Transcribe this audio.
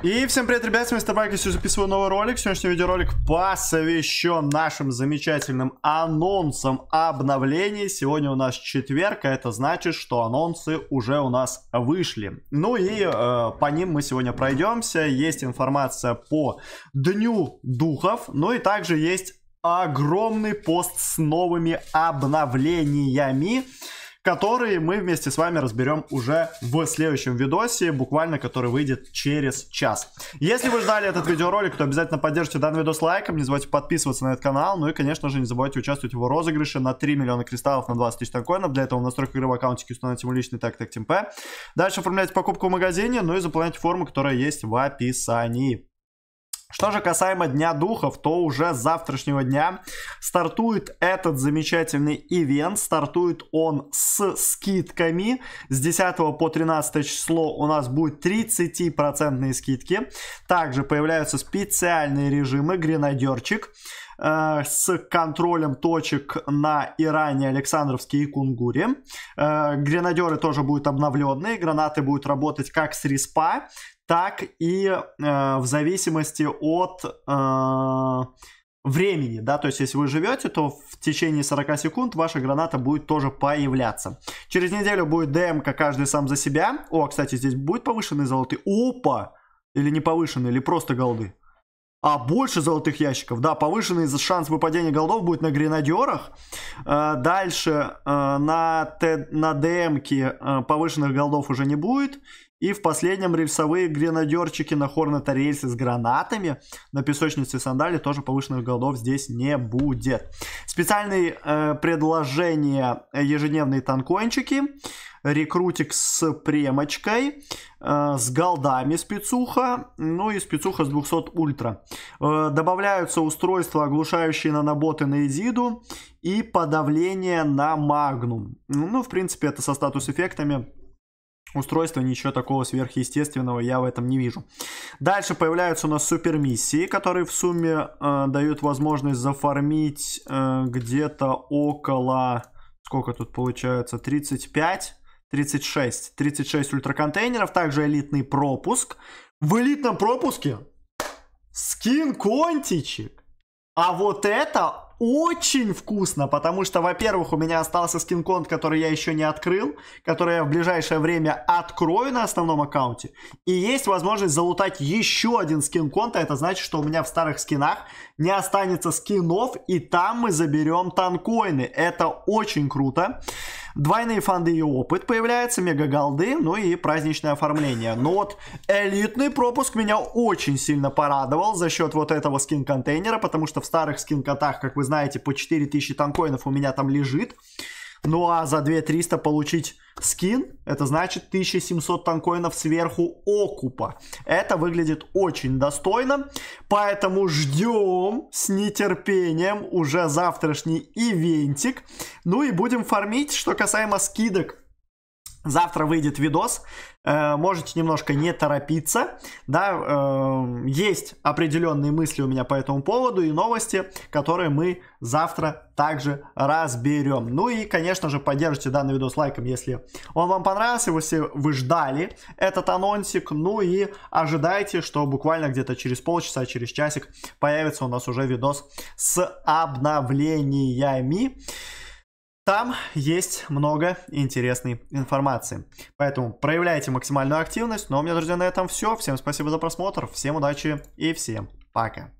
И всем привет, ребят, с вами Стабайк, я записываю новый ролик. Сегодняшний видеоролик посвящен нашим замечательным анонсам обновлений. Сегодня у нас четверг, а это значит, что анонсы уже у нас вышли. Ну и э, по ним мы сегодня пройдемся. Есть информация по Дню Духов, ну и также есть огромный пост с новыми обновлениями которые мы вместе с вами разберем уже в следующем видосе, буквально который выйдет через час. Если вы ждали этот видеоролик, то обязательно поддержите данный видос лайком, не забывайте подписываться на этот канал, ну и, конечно же, не забывайте участвовать в его розыгрыше на 3 миллиона кристаллов на 20 тысяч токенов Для этого в настройках игры в аккаунтике установите ему личный так так ТМП. Дальше оформляйте покупку в магазине, ну и заполняйте форму, которая есть в описании. Что же касаемо Дня Духов, то уже с завтрашнего дня стартует этот замечательный ивент. Стартует он с скидками. С 10 по 13 число у нас будет 30% скидки. Также появляются специальные режимы «Гренадерчик» э, с контролем точек на Иране, Александровске и Кунгуре. Э, гренадеры тоже будут обновленные, гранаты будут работать как с респа, так и э, в зависимости от э, времени, да, то есть если вы живете, то в течение 40 секунд ваша граната будет тоже появляться. Через неделю будет ДМК каждый сам за себя. О, кстати, здесь будет повышенный золотый. Опа! Или не повышенный, или просто голды. А больше золотых ящиков, да, повышенный шанс выпадения голдов будет на гренадерах. Э, дальше э, на, Т, на ДМке э, повышенных голдов уже не будет. И в последнем рельсовые гренадерчики на хорната рельсы с гранатами. На песочнице сандали тоже повышенных голдов здесь не будет. Специальные э, предложения э, ежедневные танкончики. Рекрутик с премочкой, э, с голдами спецуха, ну и спецуха с 200 ультра. Э, добавляются устройства, оглушающие на наботы на Изиду и подавление на Магнум. Ну, в принципе, это со статус-эффектами устройства ничего такого сверхъестественного я в этом не вижу. Дальше появляются у нас супермиссии, которые в сумме э, дают возможность зафармить э, где-то около, сколько тут получается, 35, 36, 36 ультраконтейнеров, также элитный пропуск. В элитном пропуске скин Контичек. А вот это очень вкусно, потому что, во-первых, у меня остался скин-конт, который я еще не открыл, который я в ближайшее время открою на основном аккаунте. И есть возможность залутать еще один скин-конт, а это значит, что у меня в старых скинах не останется скинов, и там мы заберем танкоины. Это очень круто. Двойные фанды и опыт появляются, мега-голды, ну и праздничное оформление. Но вот элитный пропуск меня очень сильно порадовал за счет вот этого скин-контейнера, потому что в старых скин-котах, как вы знаете, по 4000 танкоинов у меня там лежит. Ну а за 2300 получить скин, это значит 1700 танкоинов сверху окупа. Это выглядит очень достойно, поэтому ждем с нетерпением уже завтрашний ивентик. Ну и будем фармить, что касаемо скидок. Завтра выйдет видос, э, можете немножко не торопиться, да, э, есть определенные мысли у меня по этому поводу и новости, которые мы завтра также разберем. Ну и, конечно же, поддержите данный видос лайком, если он вам понравился, если вы ждали этот анонсик, ну и ожидайте, что буквально где-то через полчаса, через часик появится у нас уже видос с обновлениями. Там есть много интересной информации. Поэтому проявляйте максимальную активность. Ну а у меня, друзья, на этом все. Всем спасибо за просмотр, всем удачи и всем пока.